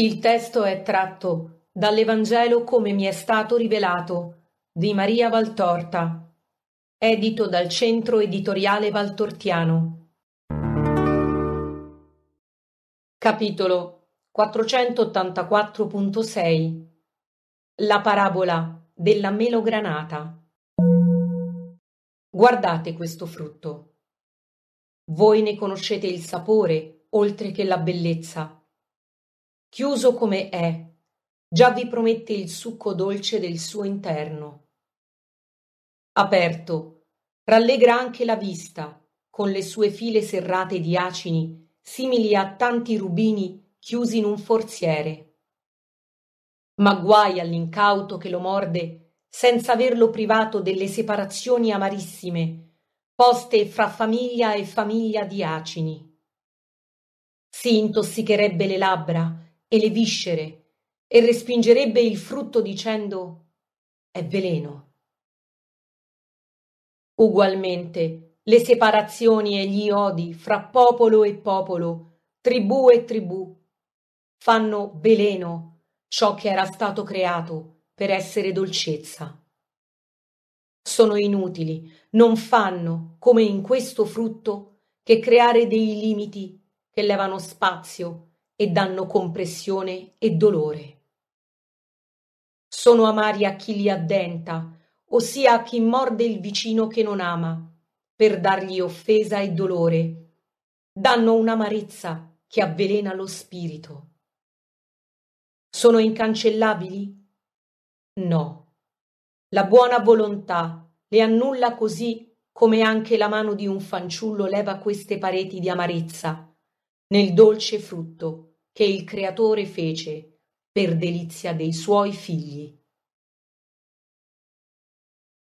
Il testo è tratto dall'Evangelo come mi è stato rivelato di Maria Valtorta, edito dal Centro Editoriale Valtortiano. Capitolo 484.6 La parabola della melogranata. Guardate questo frutto. Voi ne conoscete il sapore, oltre che la bellezza chiuso come è, già vi promette il succo dolce del suo interno. Aperto, rallegra anche la vista, con le sue file serrate di acini, simili a tanti rubini chiusi in un forziere. Ma guai all'incauto che lo morde senza averlo privato delle separazioni amarissime, poste fra famiglia e famiglia di acini. Si intossicherebbe le labbra e le viscere e respingerebbe il frutto dicendo è veleno. Ugualmente le separazioni e gli odi fra popolo e popolo, tribù e tribù, fanno veleno ciò che era stato creato per essere dolcezza. Sono inutili, non fanno, come in questo frutto, che creare dei limiti che levano spazio e danno compressione e dolore. Sono amari a chi li addenta, ossia a chi morde il vicino che non ama, per dargli offesa e dolore. Danno un'amarezza che avvelena lo spirito. Sono incancellabili? No. La buona volontà le annulla così come anche la mano di un fanciullo leva queste pareti di amarezza nel dolce frutto che il Creatore fece per delizia dei suoi figli.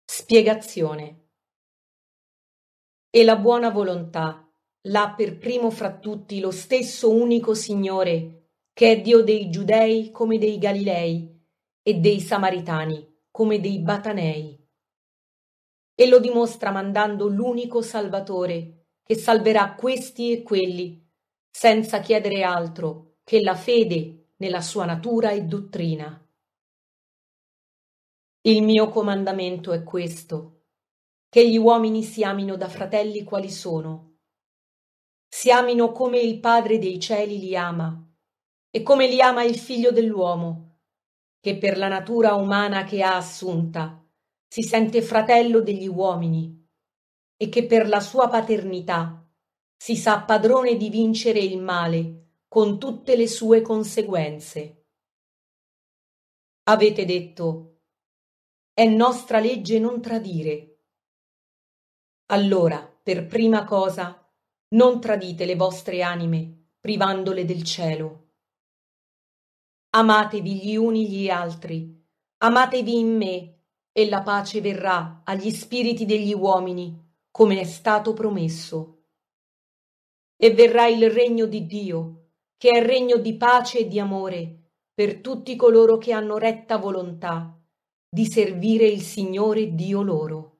Spiegazione. E la buona volontà l'ha per primo fra tutti lo stesso unico Signore, che è Dio dei Giudei come dei Galilei e dei Samaritani come dei Batanei. E lo dimostra mandando l'unico Salvatore, che salverà questi e quelli, senza chiedere altro che la fede nella sua natura e dottrina. Il mio comandamento è questo, che gli uomini si amino da fratelli quali sono. Si amino come il Padre dei cieli li ama, e come li ama il Figlio dell'uomo, che per la natura umana che ha assunta si sente fratello degli uomini e che per la sua paternità si sa padrone di vincere il male con tutte le sue conseguenze. Avete detto, è nostra legge non tradire. Allora, per prima cosa, non tradite le vostre anime, privandole del cielo. Amatevi gli uni gli altri, amatevi in me, e la pace verrà agli spiriti degli uomini, come è stato promesso. E verrà il regno di Dio che è regno di pace e di amore per tutti coloro che hanno retta volontà di servire il Signore Dio loro.